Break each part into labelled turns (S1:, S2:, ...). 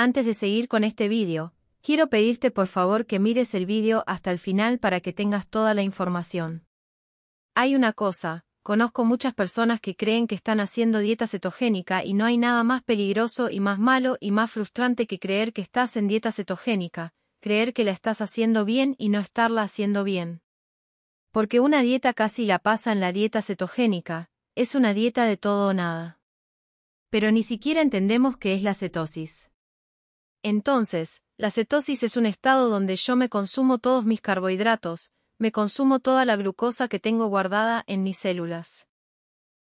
S1: Antes de seguir con este vídeo, quiero pedirte por favor que mires el vídeo hasta el final para que tengas toda la información. Hay una cosa, conozco muchas personas que creen que están haciendo dieta cetogénica y no hay nada más peligroso y más malo y más frustrante que creer que estás en dieta cetogénica, creer que la estás haciendo bien y no estarla haciendo bien. Porque una dieta casi la pasa en la dieta cetogénica, es una dieta de todo o nada. Pero ni siquiera entendemos qué es la cetosis. Entonces, la cetosis es un estado donde yo me consumo todos mis carbohidratos, me consumo toda la glucosa que tengo guardada en mis células.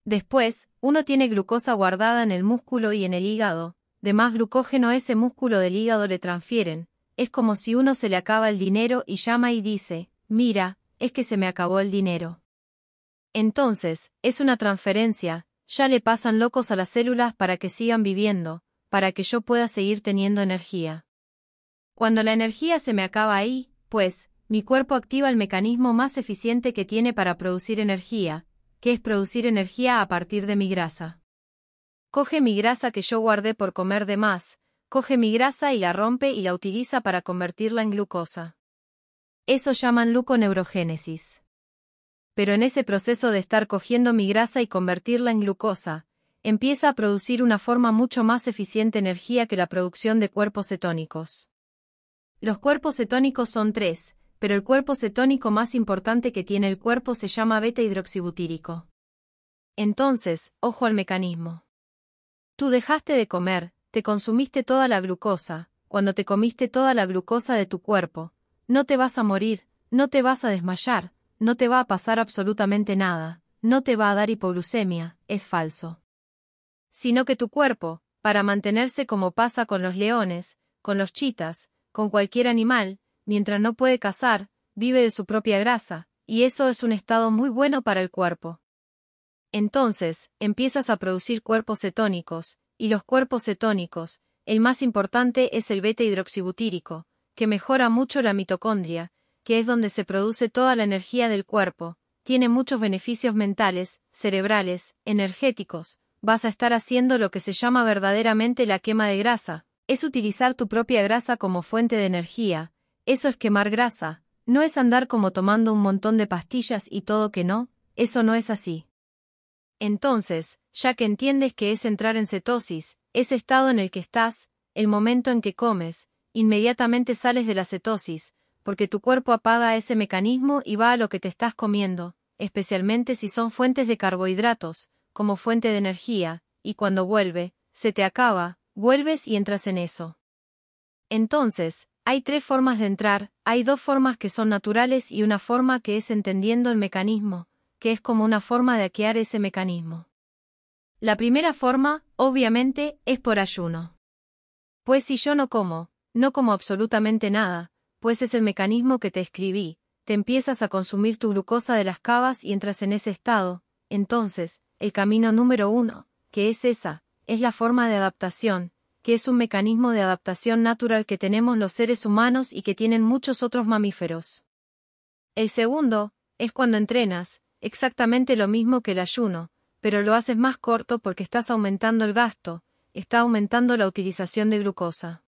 S1: Después, uno tiene glucosa guardada en el músculo y en el hígado, de más glucógeno ese músculo del hígado le transfieren, es como si uno se le acaba el dinero y llama y dice, mira, es que se me acabó el dinero. Entonces, es una transferencia, ya le pasan locos a las células para que sigan viviendo, para que yo pueda seguir teniendo energía. Cuando la energía se me acaba ahí, pues, mi cuerpo activa el mecanismo más eficiente que tiene para producir energía, que es producir energía a partir de mi grasa. Coge mi grasa que yo guardé por comer de más, coge mi grasa y la rompe y la utiliza para convertirla en glucosa. Eso llaman gluconeurogénesis. Pero en ese proceso de estar cogiendo mi grasa y convertirla en glucosa, empieza a producir una forma mucho más eficiente energía que la producción de cuerpos cetónicos. Los cuerpos cetónicos son tres, pero el cuerpo cetónico más importante que tiene el cuerpo se llama beta hidroxibutírico. Entonces, ojo al mecanismo. Tú dejaste de comer, te consumiste toda la glucosa, cuando te comiste toda la glucosa de tu cuerpo, no te vas a morir, no te vas a desmayar, no te va a pasar absolutamente nada, no te va a dar hipoglucemia, es falso sino que tu cuerpo, para mantenerse como pasa con los leones, con los chitas, con cualquier animal, mientras no puede cazar, vive de su propia grasa, y eso es un estado muy bueno para el cuerpo. Entonces, empiezas a producir cuerpos cetónicos, y los cuerpos cetónicos, el más importante es el beta hidroxibutírico, que mejora mucho la mitocondria, que es donde se produce toda la energía del cuerpo, tiene muchos beneficios mentales, cerebrales, energéticos, vas a estar haciendo lo que se llama verdaderamente la quema de grasa, es utilizar tu propia grasa como fuente de energía, eso es quemar grasa, no es andar como tomando un montón de pastillas y todo que no, eso no es así. Entonces, ya que entiendes que es entrar en cetosis, ese estado en el que estás, el momento en que comes, inmediatamente sales de la cetosis, porque tu cuerpo apaga ese mecanismo y va a lo que te estás comiendo, especialmente si son fuentes de carbohidratos, como fuente de energía, y cuando vuelve, se te acaba, vuelves y entras en eso. Entonces, hay tres formas de entrar, hay dos formas que son naturales y una forma que es entendiendo el mecanismo, que es como una forma de hackear ese mecanismo. La primera forma, obviamente, es por ayuno. Pues si yo no como, no como absolutamente nada, pues es el mecanismo que te escribí, te empiezas a consumir tu glucosa de las cavas y entras en ese estado, entonces, el camino número uno, que es esa, es la forma de adaptación, que es un mecanismo de adaptación natural que tenemos los seres humanos y que tienen muchos otros mamíferos. El segundo, es cuando entrenas, exactamente lo mismo que el ayuno, pero lo haces más corto porque estás aumentando el gasto, está aumentando la utilización de glucosa.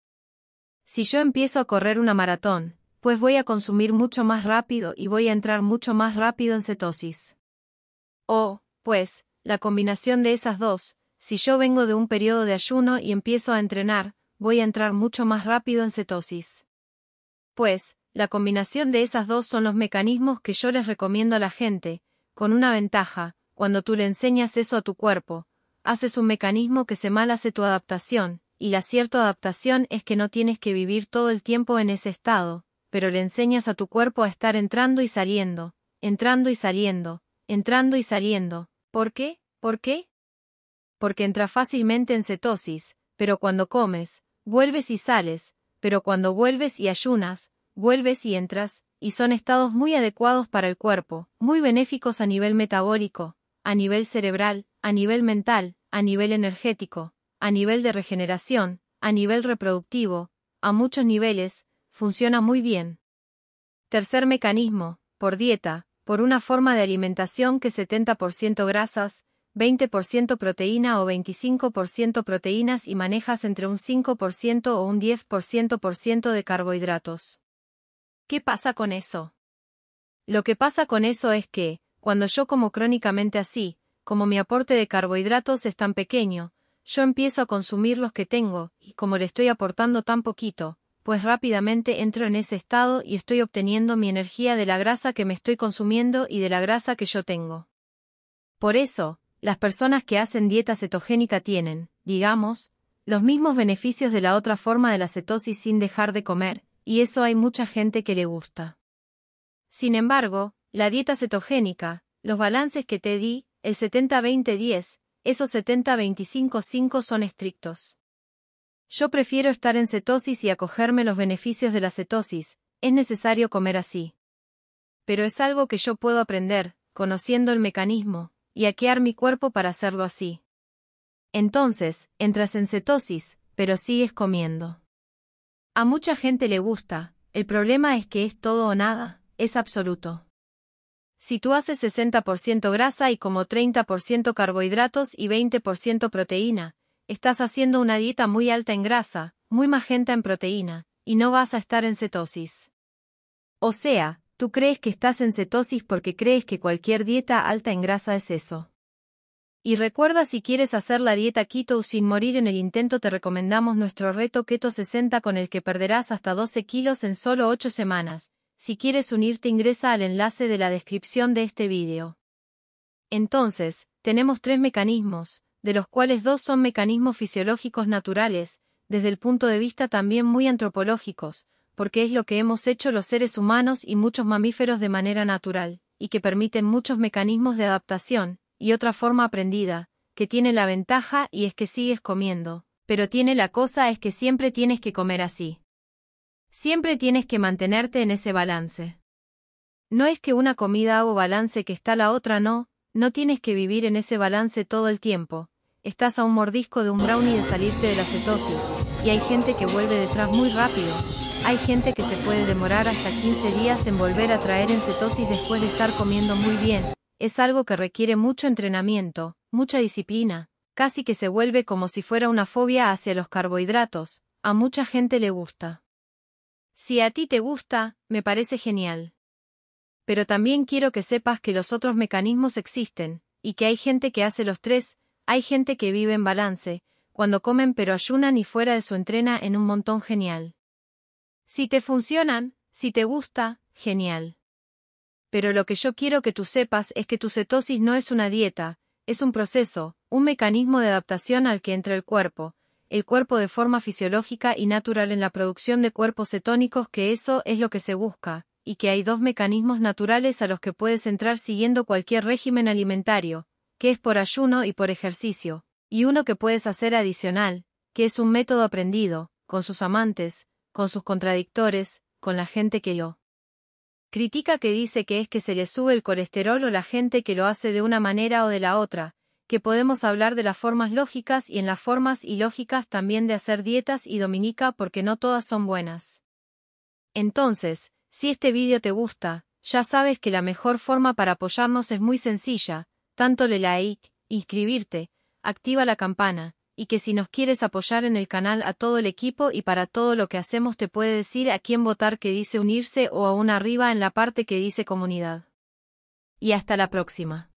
S1: Si yo empiezo a correr una maratón, pues voy a consumir mucho más rápido y voy a entrar mucho más rápido en cetosis. O, pues, la combinación de esas dos, si yo vengo de un periodo de ayuno y empiezo a entrenar, voy a entrar mucho más rápido en cetosis. Pues, la combinación de esas dos son los mecanismos que yo les recomiendo a la gente, con una ventaja, cuando tú le enseñas eso a tu cuerpo, haces un mecanismo que se mal hace tu adaptación, y la cierta adaptación es que no tienes que vivir todo el tiempo en ese estado, pero le enseñas a tu cuerpo a estar entrando y saliendo, entrando y saliendo, entrando y saliendo, ¿Por qué? ¿Por qué? Porque entra fácilmente en cetosis, pero cuando comes, vuelves y sales, pero cuando vuelves y ayunas, vuelves y entras, y son estados muy adecuados para el cuerpo, muy benéficos a nivel metabólico, a nivel cerebral, a nivel mental, a nivel energético, a nivel de regeneración, a nivel reproductivo, a muchos niveles, funciona muy bien. Tercer mecanismo, por dieta, por una forma de alimentación que 70% grasas, 20% proteína o 25% proteínas y manejas entre un 5% o un 10% de carbohidratos. ¿Qué pasa con eso? Lo que pasa con eso es que, cuando yo como crónicamente así, como mi aporte de carbohidratos es tan pequeño, yo empiezo a consumir los que tengo, y como le estoy aportando tan poquito, pues rápidamente entro en ese estado y estoy obteniendo mi energía de la grasa que me estoy consumiendo y de la grasa que yo tengo. Por eso, las personas que hacen dieta cetogénica tienen, digamos, los mismos beneficios de la otra forma de la cetosis sin dejar de comer, y eso hay mucha gente que le gusta. Sin embargo, la dieta cetogénica, los balances que te di, el 70-20-10, esos 70-25-5 son estrictos. Yo prefiero estar en cetosis y acogerme los beneficios de la cetosis, es necesario comer así. Pero es algo que yo puedo aprender, conociendo el mecanismo, y hackear mi cuerpo para hacerlo así. Entonces, entras en cetosis, pero sigues comiendo. A mucha gente le gusta, el problema es que es todo o nada, es absoluto. Si tú haces 60% grasa y como 30% carbohidratos y 20% proteína, estás haciendo una dieta muy alta en grasa, muy magenta en proteína, y no vas a estar en cetosis. O sea, tú crees que estás en cetosis porque crees que cualquier dieta alta en grasa es eso. Y recuerda si quieres hacer la dieta keto sin morir en el intento te recomendamos nuestro reto Keto 60 con el que perderás hasta 12 kilos en solo 8 semanas. Si quieres unirte ingresa al enlace de la descripción de este vídeo. Entonces, tenemos tres mecanismos, de los cuales dos son mecanismos fisiológicos naturales, desde el punto de vista también muy antropológicos, porque es lo que hemos hecho los seres humanos y muchos mamíferos de manera natural, y que permiten muchos mecanismos de adaptación, y otra forma aprendida, que tiene la ventaja y es que sigues comiendo, pero tiene la cosa es que siempre tienes que comer así. Siempre tienes que mantenerte en ese balance. No es que una comida hago balance que está la otra no, no tienes que vivir en ese balance todo el tiempo, estás a un mordisco de un brownie de salirte de la cetosis, y hay gente que vuelve detrás muy rápido, hay gente que se puede demorar hasta 15 días en volver a traer en cetosis después de estar comiendo muy bien, es algo que requiere mucho entrenamiento, mucha disciplina, casi que se vuelve como si fuera una fobia hacia los carbohidratos, a mucha gente le gusta. Si a ti te gusta, me parece genial. Pero también quiero que sepas que los otros mecanismos existen, y que hay gente que hace los tres, hay gente que vive en balance, cuando comen pero ayunan y fuera de su entrena en un montón genial. Si te funcionan, si te gusta, genial. Pero lo que yo quiero que tú sepas es que tu cetosis no es una dieta, es un proceso, un mecanismo de adaptación al que entra el cuerpo, el cuerpo de forma fisiológica y natural en la producción de cuerpos cetónicos que eso es lo que se busca, y que hay dos mecanismos naturales a los que puedes entrar siguiendo cualquier régimen alimentario, que es por ayuno y por ejercicio, y uno que puedes hacer adicional, que es un método aprendido, con sus amantes, con sus contradictores, con la gente que lo critica que dice que es que se le sube el colesterol o la gente que lo hace de una manera o de la otra, que podemos hablar de las formas lógicas y en las formas ilógicas también de hacer dietas y Dominica porque no todas son buenas. Entonces, si este vídeo te gusta, ya sabes que la mejor forma para apoyarnos es muy sencilla, tanto le like, inscribirte, activa la campana, y que si nos quieres apoyar en el canal a todo el equipo y para todo lo que hacemos te puede decir a quién votar que dice unirse o aún arriba en la parte que dice comunidad. Y hasta la próxima.